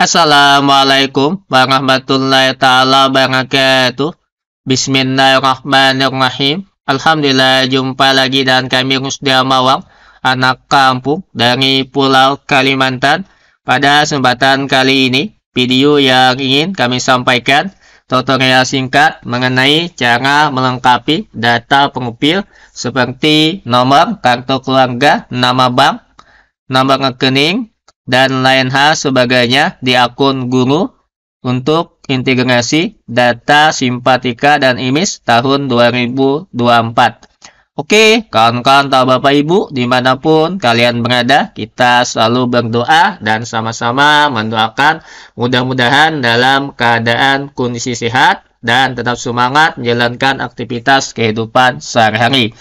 Assalamualaikum warahmatullahi taala wabarakatuh. Bismillahirrahmanirrahim. Alhamdulillah jumpa lagi dan kami sudah Mawang, anak kampung dari Pulau Kalimantan. Pada kesempatan kali ini, video yang ingin kami sampaikan tutorial singkat mengenai cara melengkapi data pengupil seperti nomor kartu keluarga, nama bank, nomor rekening, dan lain hal sebagainya di akun guru untuk integrasi data simpatika dan IMIS tahun 2024. Oke, kawan-kawan atau Bapak Ibu, dimanapun kalian berada, kita selalu berdoa dan sama-sama mendoakan mudah-mudahan dalam keadaan kondisi sehat dan tetap semangat menjalankan aktivitas kehidupan sehari-hari.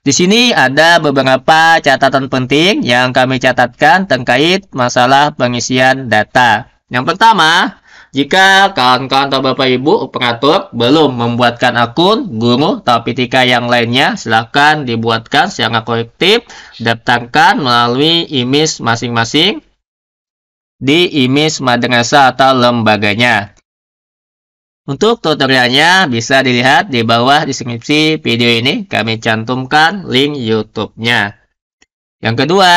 Di sini ada beberapa catatan penting yang kami catatkan terkait masalah pengisian data. Yang pertama, jika kawan-kawan atau Bapak Ibu pengatur belum membuatkan akun guru atau PTK yang lainnya, silakan dibuatkan secara kolektif, daftarkan melalui IMIS masing-masing di IMIS madrasah atau lembaganya. Untuk tutorialnya bisa dilihat di bawah deskripsi video ini kami cantumkan link YouTube-nya. Yang kedua,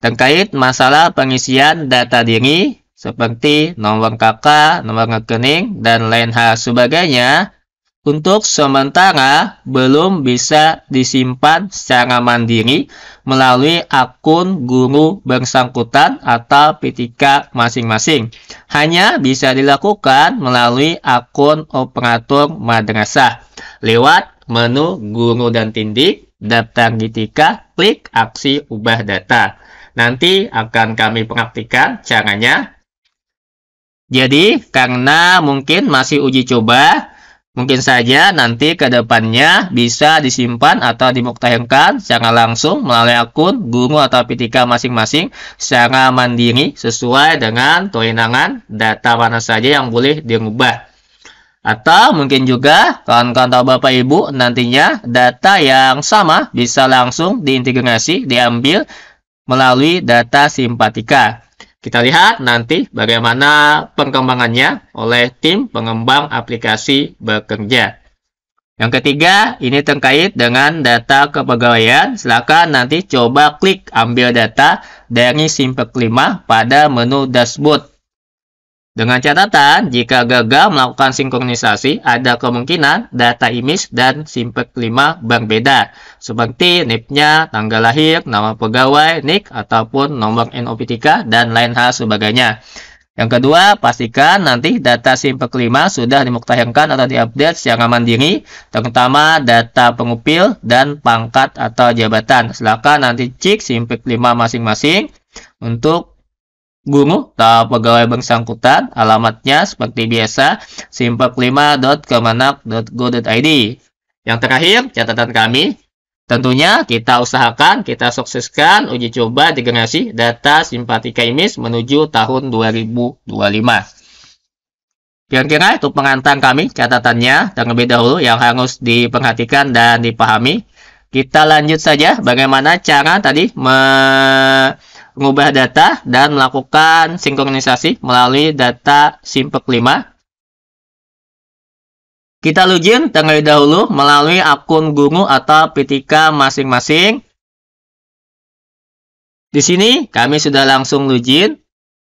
terkait masalah pengisian data diri seperti nomor KK, nomor rekening, dan lain hal sebagainya untuk sementara belum bisa disimpan secara mandiri melalui akun guru bersangkutan atau p masing-masing. Hanya bisa dilakukan melalui akun operator madrasah lewat menu guru dan tindik, daftar di klik aksi ubah data. Nanti akan kami praktikkan caranya. Jadi, karena mungkin masih uji coba, Mungkin saja nanti ke depannya bisa disimpan atau dimuktahamkan secara langsung melalui akun guru atau PTK masing-masing secara mandiri sesuai dengan kewenangan data mana saja yang boleh diubah. Atau mungkin juga kawan-kawan atau Bapak Ibu nantinya data yang sama bisa langsung diintegrasi diambil melalui data simpatika. Kita lihat nanti bagaimana perkembangannya oleh tim pengembang aplikasi bekerja. Yang ketiga, ini terkait dengan data kepegawaian. Silakan nanti coba klik ambil data dari Simpek 5 pada menu dashboard. Dengan catatan, jika gagal melakukan sinkronisasi, ada kemungkinan data IMIS dan SIMPEK 5 bank beda, seperti NIP-nya, tanggal lahir, nama pegawai, NIK, ataupun nomor NOPTK, dan lain hal sebagainya. Yang kedua, pastikan nanti data SIMPEK 5 sudah dimuktahirkan atau diupdate secara mandiri, terutama data pengupil dan pangkat atau jabatan. Silakan nanti cek SIMPEK 5 masing-masing untuk guru atau pegawai bersangkutan alamatnya seperti biasa simpak5.kemenak.go.id yang terakhir catatan kami tentunya kita usahakan kita sukseskan uji coba generasi data simpatika IMIS menuju tahun 2025 kira-kira itu pengantar kami catatannya terlebih dahulu yang harus diperhatikan dan dipahami kita lanjut saja bagaimana cara tadi me mengubah data dan melakukan sinkronisasi melalui data simpek 5. Kita login terlebih dahulu melalui akun Guru atau PTK masing-masing. Di sini kami sudah langsung login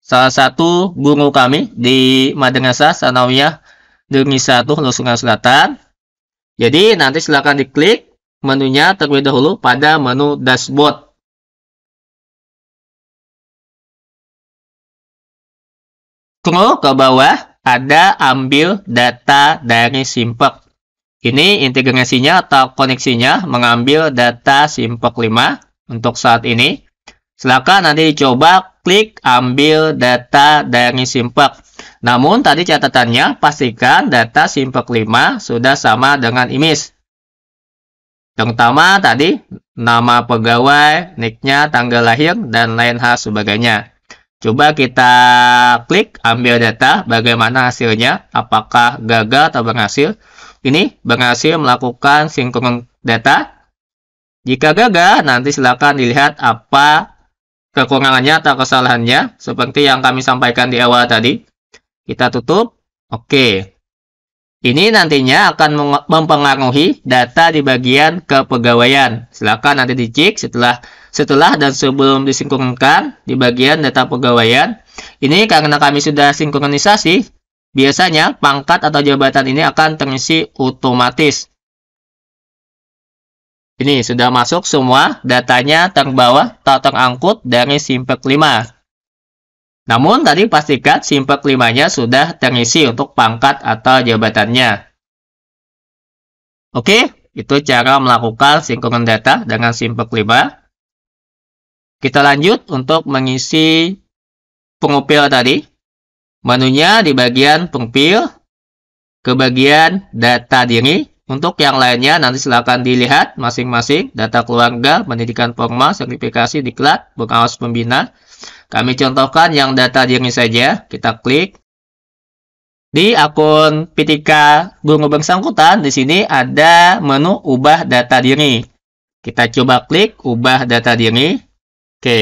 salah satu guru kami di Madrasah Sanawiyah Demi Satu Lusungan Selatan. Jadi nanti silakan diklik menunya terlebih dahulu pada menu dashboard. Scroll ke bawah, ada ambil data dari simpok. Ini integrasinya atau koneksinya mengambil data simpok 5 untuk saat ini. Silakan nanti dicoba klik ambil data dari simpok. Namun tadi catatannya pastikan data simpok 5 sudah sama dengan IMIS. pertama tadi nama pegawai, nicknya, tanggal lahir, dan lain hal sebagainya. Coba kita klik ambil data bagaimana hasilnya, apakah gagal atau berhasil. Ini berhasil melakukan sinkron data. Jika gagal, nanti silakan dilihat apa kekurangannya atau kesalahannya seperti yang kami sampaikan di awal tadi. Kita tutup. Oke. Ini nantinya akan mempengaruhi data di bagian kepegawaian. Silakan nanti dicek setelah setelah dan sebelum disinkronkan di bagian data pegawaian. Ini karena kami sudah sinkronisasi, biasanya pangkat atau jabatan ini akan terisi otomatis. Ini sudah masuk semua datanya terbawa atau terangkut dari simpek 5. Namun tadi pastikan simpek 5-nya sudah terisi untuk pangkat atau jabatannya. Oke, itu cara melakukan sinkron data dengan simpek 5. Kita lanjut untuk mengisi pengupil tadi. Menunya di bagian pengupil, ke bagian data diri. Untuk yang lainnya nanti silakan dilihat masing-masing data keluarga, pendidikan formal, sertifikasi, diklat, pengawas pembina. Kami contohkan yang data diri saja. Kita klik. Di akun PTK Guru Bersangkutan, di sini ada menu ubah data diri. Kita coba klik ubah data diri. Oke.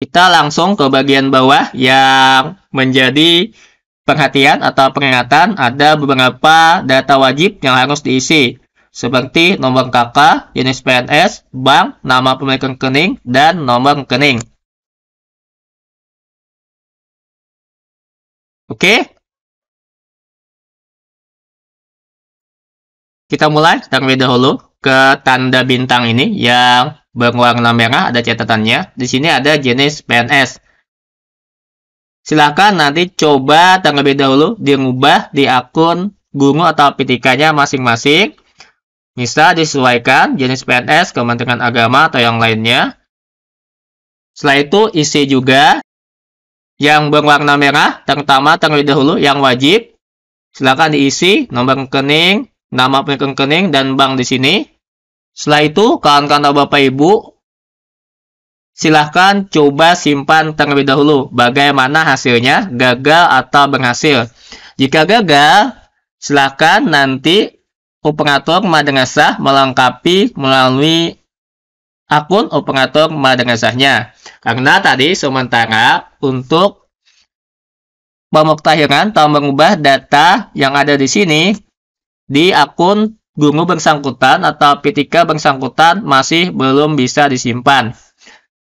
Kita langsung ke bagian bawah yang menjadi perhatian atau peringatan ada beberapa data wajib yang harus diisi seperti nomor KK, jenis PNS, bank, nama pemilik rekening, dan nomor rekening. Oke. Kita mulai terlebih dahulu ke tanda bintang ini yang berwarna merah ada catatannya. Di sini ada jenis PNS. Silahkan nanti coba terlebih dahulu diubah di akun guru atau PTK-nya masing-masing. Bisa disesuaikan jenis PNS, Kementerian Agama, atau yang lainnya. Setelah itu isi juga yang berwarna merah, terutama terlebih dahulu yang wajib. Silakan diisi nomor rekening, nama rekening dan bank di sini. Setelah itu, kawan-kawan Bapak Ibu, silahkan coba simpan terlebih dahulu bagaimana hasilnya, gagal atau berhasil. Jika gagal, silahkan nanti Operator Madrasah melengkapi melalui akun operator madrasahnya. Karena tadi sementara untuk pemuktahiran atau mengubah data yang ada di sini di akun guru bersangkutan atau p bersangkutan masih belum bisa disimpan.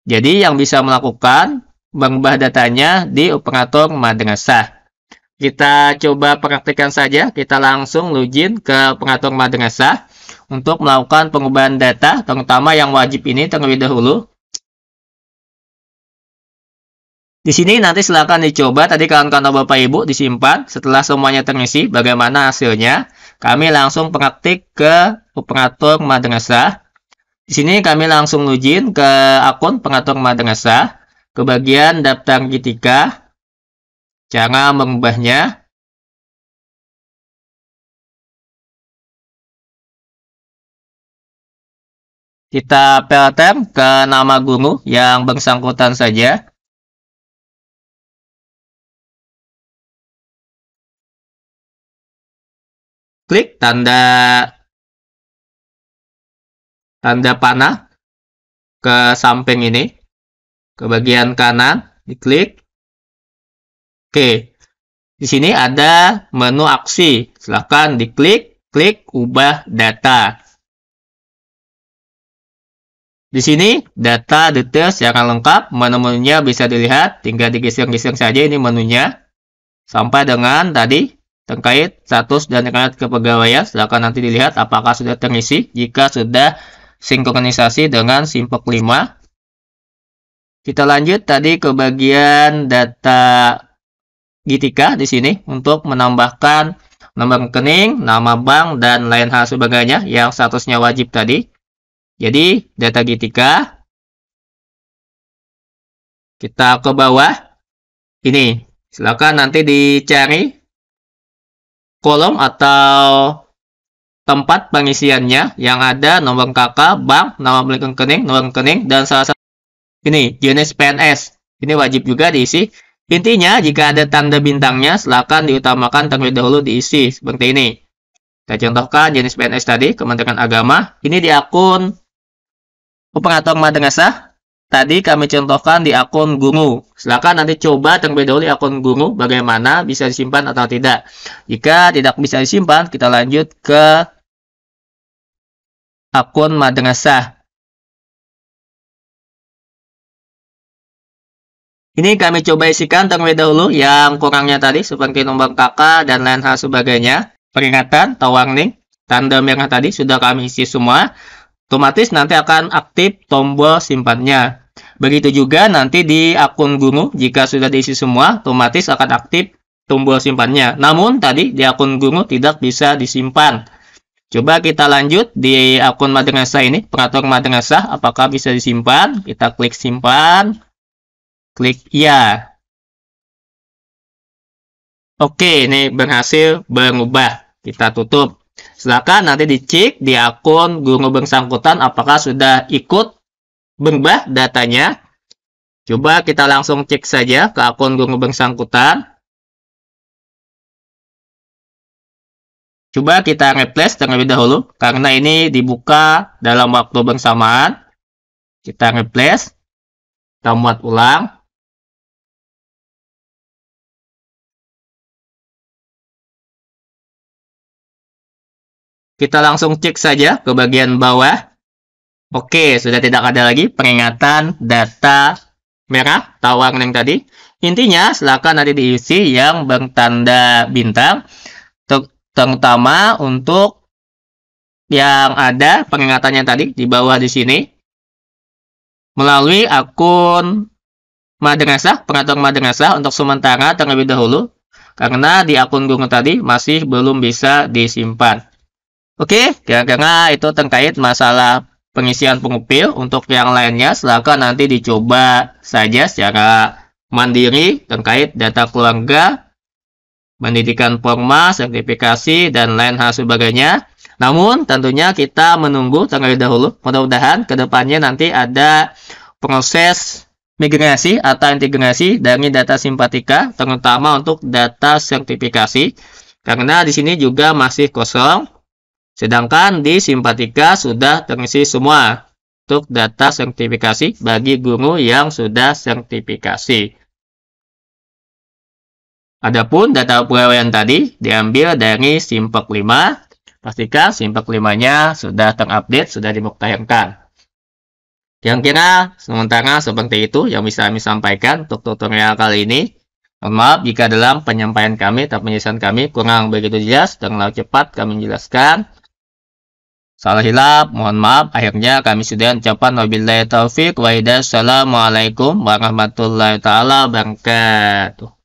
Jadi yang bisa melakukan mengubah datanya di operator madrasah. Kita coba praktikkan saja, kita langsung login ke pengatur madrasah untuk melakukan pengubahan data, terutama yang wajib ini terlebih dahulu. Di sini nanti silahkan dicoba, tadi kawan-kawan Bapak Ibu disimpan, setelah semuanya terisi bagaimana hasilnya. Kami langsung praktik ke pengatur madrasah. Di sini kami langsung login ke akun pengatur madrasah. Ke bagian daftar G3. Cara mengubahnya. Kita filter ke nama guru yang bersangkutan saja. klik tanda tanda panah ke samping ini ke bagian kanan diklik oke di sini ada menu aksi silahkan diklik klik ubah data di sini data detail secara lengkap, menu-menunya bisa dilihat, tinggal digeser-geser saja ini menunya. Sampai dengan tadi terkait status dan rekayat kepegawaian. Silakan nanti dilihat apakah sudah terisi. Jika sudah sinkronisasi dengan simpok 5. Kita lanjut tadi ke bagian data Gitika di sini untuk menambahkan nomor rekening, nama bank, dan lain hal sebagainya yang statusnya wajib tadi. Jadi, data Gitika. Kita ke bawah. Ini, silakan nanti dicari kolom atau tempat pengisiannya yang ada nomor KK, bank, nama milik rekening, nomor rekening, dan salah satu ini jenis PNS. Ini wajib juga diisi. Intinya, jika ada tanda bintangnya, silakan diutamakan terlebih dahulu diisi seperti ini. Kita contohkan jenis PNS tadi, Kementerian Agama. Ini di akun operator madrasah Tadi kami contohkan di akun guru. Silakan nanti coba terlebih dahulu akun guru bagaimana bisa disimpan atau tidak. Jika tidak bisa disimpan, kita lanjut ke akun madrasah. Ini kami coba isikan terlebih dahulu yang kurangnya tadi seperti nomor kakak dan lain hal sebagainya. Peringatan atau warning, tanda merah tadi sudah kami isi semua. Otomatis nanti akan aktif tombol simpannya. Begitu juga nanti di akun guru, jika sudah diisi semua, otomatis akan aktif tombol simpannya. Namun tadi di akun guru tidak bisa disimpan. Coba kita lanjut di akun madrasah ini, Peraturan madrasah, apakah bisa disimpan? Kita klik simpan, klik ya. Oke, ini berhasil berubah. Kita tutup. Silakan nanti dicek di akun guru bersangkutan apakah sudah ikut berubah datanya. Coba kita langsung cek saja ke akun guru bersangkutan. Coba kita replace terlebih dahulu karena ini dibuka dalam waktu bersamaan. Kita replace Kita muat ulang. Kita langsung cek saja ke bagian bawah. Oke, sudah tidak ada lagi peringatan data merah tawang yang tadi. Intinya, silakan nanti diisi yang bertanda bintang, terutama untuk yang ada peringatannya tadi di bawah di sini. Melalui akun madrasah, pengatur madrasah untuk sementara terlebih dahulu, karena di akun Google tadi masih belum bisa disimpan. Oke, kira-kira itu terkait masalah pengisian pengupil untuk yang lainnya silahkan nanti dicoba saja secara mandiri terkait data keluarga, pendidikan formasi, sertifikasi, dan lain hal sebagainya. Namun tentunya kita menunggu terlebih dahulu, mudah-mudahan kedepannya nanti ada proses migrasi atau integrasi dari data simpatika, terutama untuk data sertifikasi, karena di sini juga masih kosong Sedangkan di simpatika sudah terisi semua untuk data sertifikasi bagi guru yang sudah sertifikasi. Adapun data perawaian tadi diambil dari simpek 5. Pastikan simpek 5-nya sudah terupdate, sudah dimuktahirkan. Yang kira sementara seperti itu yang bisa kami sampaikan untuk tutorial kali ini. Mohon maaf jika dalam penyampaian kami atau penyelesaian kami kurang begitu jelas terlalu cepat kami jelaskan. Salah hilap, mohon maaf. Akhirnya kami sudah ucapan wabillahi taufik wa hidayah. Assalamualaikum warahmatullahi taala wabarakatuh.